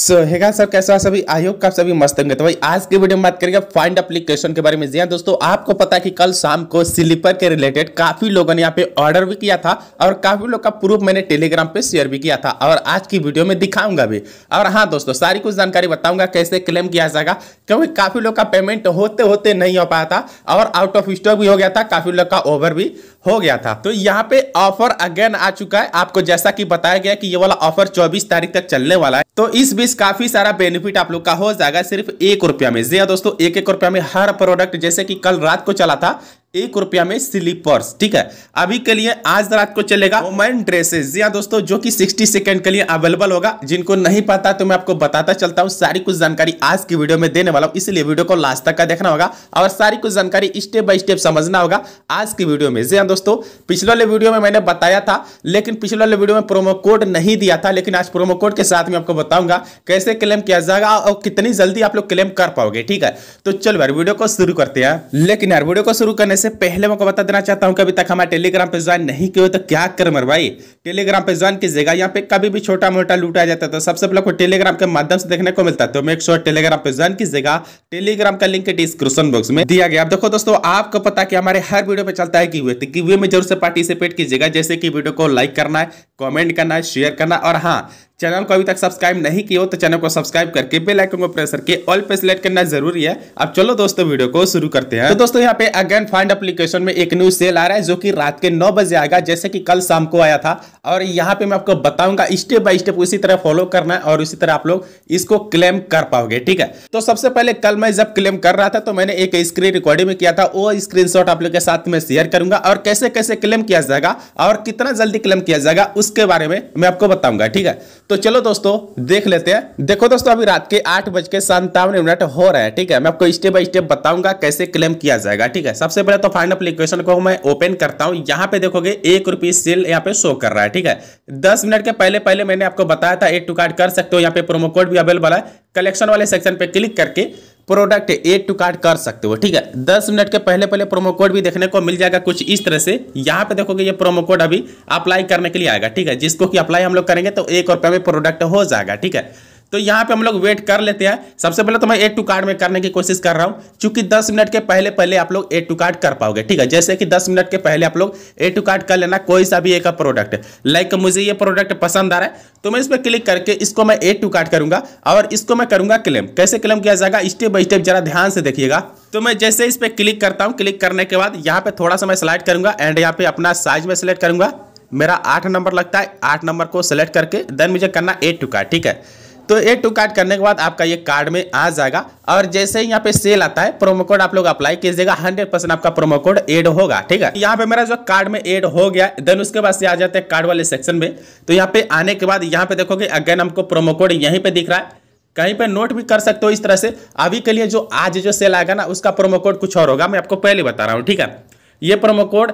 सो so, हेगा sir कैसा आप सभी आयोग का सभी मस्त होंगे तो भाई आज की वीडियो में बात करेंगे फाइंड एप्लीकेशन के बारे में जी हाँ दोस्तों आपको पता है कि कल शाम को स्लीपर के रिलेटेड काफी लोगों ने यहाँ पे ऑर्डर भी किया था और काफी लोग का प्रूफ मैंने टेलीग्राम पे शेयर भी किया था और आज की वीडियो में दिखाऊंगा भी और हाँ दोस्तों सारी कुछ जानकारी बताऊंगा कैसे क्लेम किया जाएगा क्योंकि काफी लोग का पेमेंट होते होते नहीं हो पाया था और आउट ऑफ स्टॉक भी हो गया था काफी लोग का ओवर भी हो गया था तो यहाँ पे ऑफर अगेन आ चुका है आपको जैसा कि बताया गया कि ये वाला ऑफर 24 तारीख तक चलने वाला है तो इस बीच काफी सारा बेनिफिट आप लोग का हो जाएगा सिर्फ एक रुपया में जी हाँ दोस्तों एक एक रुपया में हर प्रोडक्ट जैसे कि कल रात को चला था एक रुपया में स्लीपर्स ठीक है अभी के लिए आज रात को चलेगा वोमेन ड्रेसेस या दोस्तों जो कि 60 सेकंड के लिए अवेलेबल होगा जिनको नहीं पता तो मैं आपको बताता चलता हूँ सारी कुछ जानकारी आज की वीडियो में देने वाला हूँ इसलिए वीडियो को लास्ट तक का देखना होगा और सारी कुछ जानकारी स्टेप बाय स्टेप समझना होगा आज की वीडियो में जी हाँ दोस्तों पिछले वाले वीडियो में मैंने बताया था लेकिन पिछले वाले वीडियो में प्रोमो कोड नहीं दिया था लेकिन आज प्रोमो कोड के साथ में आपको बताऊंगा कैसे क्लेम किया जाएगा और कितनी जल्दी आप लोग क्लेम कर पाओगे ठीक है तो चलो यार वीडियो को शुरू करते हैं लेकिन यार वीडियो को शुरू करने से पहले मैं बता देना चाहता हूं कि अभी तक हमारे टेलीग्राम पे ज्वाइन नहीं किए तो क्या कर मर भाई टेलीग्राम पे ज्वाइन कीजिएगा यहाँ पे कभी भी छोटा मोटा लूटा जाता है तो सबसे पहले को टेलीग्राम के माध्यम से देखने को मिलता है तो मेक श्योर टेलीग्राम पे ज्वाइन कीजिएगा टेलीग्राम का लिंक डिस्क्रिप्शन बॉक्स में दिया गया अब देखो दोस्तों आपको पता कि हमारे हर वीडियो पे चलता है गिवे तो गिवे में जरूर से पार्टिसिपेट कीजिएगा जैसे कि वीडियो को लाइक करना है कॉमेंट करना है शेयर करना और हाँ चैनल को अभी तक सब्सक्राइब नहीं किया हो तो चैनल को सब्सक्राइब करके बेल आइकन को प्रेस करके ऑल पे सिलेक्ट करना जरूरी है अब चलो दोस्तों वीडियो को शुरू करते हैं तो दोस्तों यहाँ पे अगेन फाइंड एप्लीकेशन में एक न्यूज सेल आ रहा है जो कि रात के नौ बजे आएगा जैसे कि कल शाम को आया था और यहाँ पे मैं आपको बताऊंगा स्टेप बाय स्टेप उसी तरह फॉलो करना है और उसी तरह आप लोग इसको क्लेम कर पाओगे ठीक है तो सबसे पहले कल मैं जब क्लेम कर रहा था तो मैंने एक स्क्रीन रिकॉर्डिंग में किया था वो स्क्रीन आप लोग के साथ में शेयर करूंगा और कैसे कैसे क्लेम किया जाएगा और कितना जल्दी क्लेम किया जाएगा उसके बारे में मैं आपको बताऊंगा ठीक है तो चलो दोस्तों देख लेते हैं देखो दोस्तों अभी रात के आठ बज के संतावन मिनट हो रहे हैं ठीक है मैं आपको स्टेप बाय स्टेप बताऊंगा कैसे क्लेम किया जाएगा ठीक है सबसे पहले तो फाइंड अप्लीकेशन को मैं ओपन करता हूं यहां पे देखोगे एक रुपीज सेल यहाँ पे शो कर रहा है ठीक है दस मिनट के पहले पहले मैंने आपको बताया था एक टू कार्ड कर सकते हो यहाँ पे प्रोमो कोड भी अवेलेबल है कलेक्शन वाले सेक्शन पे क्लिक करके प्रोडक्ट एड टू कार्ड कर सकते हो ठीक है दस मिनट के पहले पहले प्रोमो कोड भी देखने को मिल जाएगा कुछ इस तरह से यहाँ पे देखोगे ये प्रोमो कोड अभी अप्लाई करने के लिए आएगा ठीक है जिसको कि अप्लाई हम लोग करेंगे तो एक रुपये में प्रोडक्ट हो जाएगा ठीक है तो यहाँ पे हम लोग वेट कर लेते हैं सबसे पहले तो मैं ए टू कार्ड में करने की कोशिश कर रहा हूँ चूंकि 10 मिनट के पहले पहले आप लोग ए टू कार्ड कर पाओगे ठीक है जैसे कि 10 मिनट के पहले आप लोग ए टू कार्ड कर लेना कोई सा भी एक प्रोडक्ट लाइक मुझे ये प्रोडक्ट पसंद आ रहा है तो मैं इस पर क्लिक करके इसको मैं ए टू कार्ड करूंगा और इसको मैं करूंगा क्लेम कैसे क्लेम किया जाएगा स्टेप बाई स्टेप जरा ध्यान से देखिएगा तो मैं जैसे इस पर क्लिक करता हूँ क्लिक करने के बाद यहाँ पे थोड़ा सा मैं सिलेक्ट करूंगा एंड यहाँ पे अपना साइज में सिलेक्ट करूंगा मेरा आठ नंबर लगता है आठ नंबर को सिलेक्ट करके देन मुझे करना ए टू कार्ड ठीक है तो ये टू कार्ड करने के बाद आपका ये कार्ड में आ जाएगा और जैसे ही यहाँ पे सेल आता है प्रोमो कोड आप लोग अप्लाई कीजिएगा हंड्रेड परसेंट आपका प्रोमो कोड एड होगा ठीक है यहाँ पे मेरा जो कार्ड में एड हो गया देन उसके बाद से आ जाते हैं कार्ड वाले सेक्शन में तो यहाँ पे आने के बाद यहाँ पे देखोगे अगेन हमको प्रोमो कोड यहीं पे दिख रहा है कहीं पे नोट भी कर सकते हो इस तरह से अभी के लिए जो आज जो सेल आएगा ना उसका प्रोमो कोड कुछ और होगा मैं आपको पहले बता रहा हूँ ठीक है ये प्रोमो कोड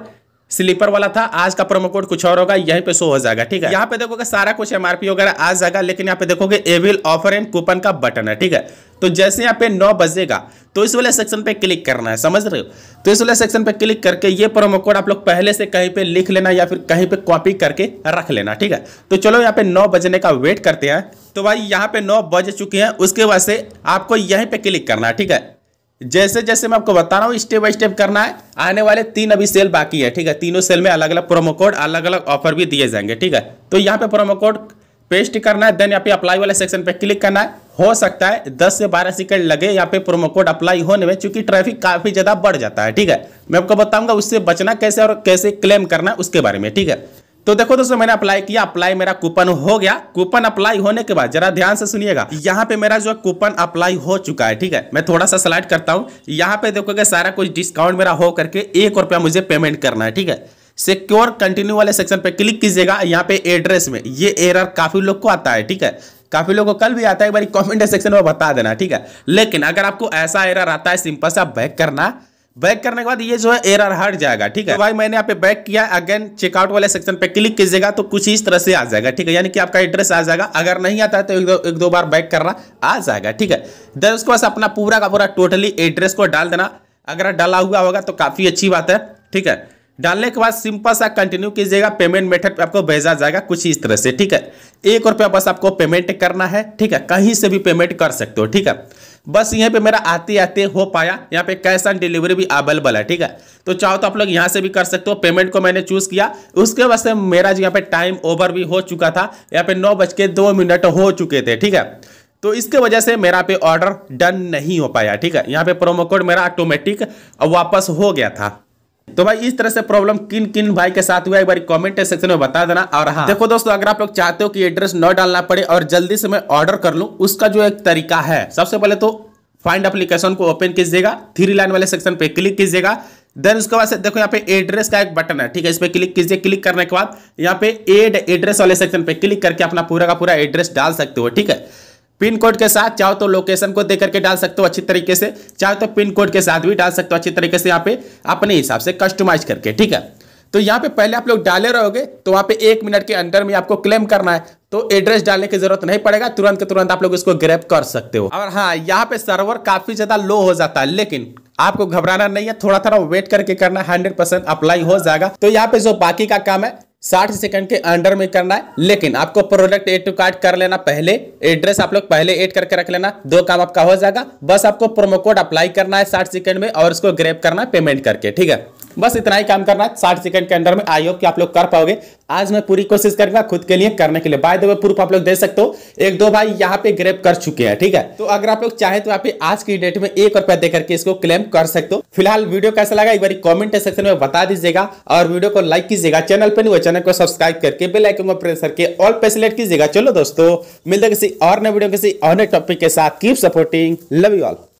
स्लीपर वाला था आज का प्रोमो कोड कुछ और होगा यहीं पे शो हो जाएगा ठीक है यहाँ पे देखोगे सारा कुछ एमआरपी वगैरह आ जाएगा लेकिन यहाँ पे देखोगे एविल ऑफर एंड कूपन का बटन है ठीक है तो जैसे यहाँ पे नौ बजेगा तो इस वाले सेक्शन पे क्लिक करना है समझ रहे हो तो इस वाले सेक्शन पे क्लिक करके ये प्रोमो कोड आप लोग पहले से कहीं पे लिख लेना या फिर कहीं पे कॉपी करके रख लेना ठीक है तो चलो यहाँ पे नौ बजने का वेट करते हैं तो भाई यहाँ पे नौ बज चुके हैं उसके वजह से आपको यहीं पे क्लिक करना है ठीक है जैसे जैसे मैं आपको बता रहा हूँ स्टेप बाय स्टेप करना है आने वाले तीन अभी सेल बाकी है ठीक है तीनों सेल में अलग अलग प्रोमो कोड अलग अलग ऑफर भी दिए जाएंगे ठीक है तो यहाँ पे प्रोमो कोड पेस्ट करना है देन यहाँ पे अप्लाई वाले सेक्शन पे क्लिक करना है हो सकता है 10 से 12 सेकंड लगे यहाँ पे प्रोमो कोड अप्लाई होने में क्योंकि ट्रैफिक काफ़ी ज़्यादा बढ़ जाता है ठीक है मैं आपको बताऊंगा उससे बचना कैसे और कैसे क्लेम करना है उसके बारे में ठीक है तो देखो दोस्तों मैंने अप्लाई किया अप्लाई मेरा कूपन हो गया कूपन अप्लाई होने के बाद जरा ध्यान से सुनिएगा यहाँ पे मेरा जो कूपन अप्लाई हो चुका है ठीक है मैं थोड़ा सा सिलेक्ट करता हूँ यहाँ पे देखोगे सारा कुछ डिस्काउंट मेरा हो करके एक रुपया मुझे पेमेंट करना है ठीक है सिक्योर कंटिन्यू वाले सेक्शन पे क्लिक कीजिएगा यहाँ पे एड्रेस में ये एरर काफी लोग को आता है ठीक है काफी लोगों को कल भी आता है एक बार कमेंट सेक्शन में बता देना ठीक है लेकिन अगर आपको ऐसा एरर आता है सिंपल सा बैक करना बैक करने के बाद ये जो है एरर हट जाएगा ठीक है तो भाई मैंने यहाँ पे बैक किया अगेन चेकआउट वाले सेक्शन पे क्लिक कीजिएगा तो कुछ इस तरह से आ जाएगा ठीक है यानी कि आपका एड्रेस आ जाएगा अगर नहीं आता है तो एक दो एक दो बार बैक करना आ जाएगा ठीक है देन उसके बाद अपना पूरा का पूरा टोटली एड्रेस को डाल देना अगर डाला हुआ होगा तो काफ़ी अच्छी बात है ठीक है डालने के बाद सिंपल सा कंटिन्यू कीजिएगा पेमेंट मेथड पे आपको भेजा जाएगा कुछ इस तरह से ठीक है एक रुपया बस आपको पेमेंट करना है ठीक है कहीं से भी पेमेंट कर सकते हो ठीक है बस यहाँ पे मेरा आते आते हो पाया यहाँ पे कैश ऑन डिलीवरी भी अवेलेबल है ठीक है तो चाहो तो आप लोग यहाँ से भी कर सकते हो पेमेंट को मैंने चूज किया उसके वजह से मेरा यहाँ पे टाइम ओवर भी हो चुका था यहाँ पे नौ बज के दो मिनट हो चुके थे ठीक है तो इसके वजह से मेरा पे ऑर्डर डन नहीं हो पाया ठीक है यहाँ पे प्रोमो कोड मेरा ऑटोमेटिक वापस हो गया था तो भाई इस तरह से प्रॉब्लम किन किन भाई के साथ हुआ एक बार कमेंट सेक्शन में बता देना और हाँ देखो दोस्तों अगर आप लोग चाहते हो कि एड्रेस न डालना पड़े और जल्दी से मैं ऑर्डर कर लूँ उसका जो एक तरीका है सबसे पहले तो फाइंड एप्लीकेशन को ओपन कीजिएगा थ्री लाइन वाले सेक्शन पे क्लिक कीजिएगा देन उसके बाद से देखो यहाँ पे एड्रेस का एक बटन है ठीक है इस पर क्लिक कीजिए क्लिक करने के बाद यहाँ पे एड एड्रेस वाले सेक्शन पे क्लिक करके अपना पूरा का पूरा एड्रेस डाल सकते हो ठीक है पिन कोड के साथ चाहो तो लोकेशन को देकर के डाल सकते हो अच्छी तरीके से चाहे तो पिन कोड के साथ भी डाल सकते हो अच्छी तरीके से यहाँ पे अपने हिसाब से कस्टमाइज करके ठीक है तो यहाँ पे पहले आप लोग डाले रहोगे तो वहाँ पे एक मिनट के अंदर में आपको क्लेम करना है तो एड्रेस डालने की जरूरत नहीं पड़ेगा तुरंत के तुरंत आप लोग इसको ग्रैप कर सकते हो और हाँ यहाँ पे सर्वर काफी ज्यादा लो हो जाता है लेकिन आपको घबराना नहीं है थोड़ा थोड़ा वेट करके करना हंड्रेड परसेंट अप्लाई हो जाएगा तो यहाँ पे जो बाकी का काम है साठ सेकंड के अंडर में करना है लेकिन आपको प्रोडक्ट एड टू कार्ड कर लेना पहले एड्रेस आप लोग पहले एड करके रख लेना दो काम आपका हो जाएगा बस आपको प्रोमो कोड अप्लाई करना है साठ सेकंड में और उसको ग्रेप करना है पेमेंट करके ठीक है बस इतना ही काम करना है साठ सेकंड के अंदर में आई होप कि आप लोग कर पाओगे आज मैं पूरी कोशिश करूंगा खुद के लिए करने के लिए बाय द वे प्रूफ आप लोग दे सकते हो एक दो भाई यहाँ पे ग्रेप कर चुके हैं ठीक है तो अगर आप लोग चाहे तो आप आज की डेट में एक रुपया देकर के इसको क्लेम कर सकते हो फिलहाल वीडियो कैसा लगा एक बार कॉमेंट सेक्शन में बता दीजिएगा और वीडियो को लाइक कीजिएगा चैनल पर नहीं चैनल को सब्सक्राइब करके बेलाइकन में प्रेस करके ऑल पे सिलेक्ट कीजिएगा चलो दोस्तों मिलते किसी और नए वीडियो किसी और नए टॉपिक के साथ keep supporting love you all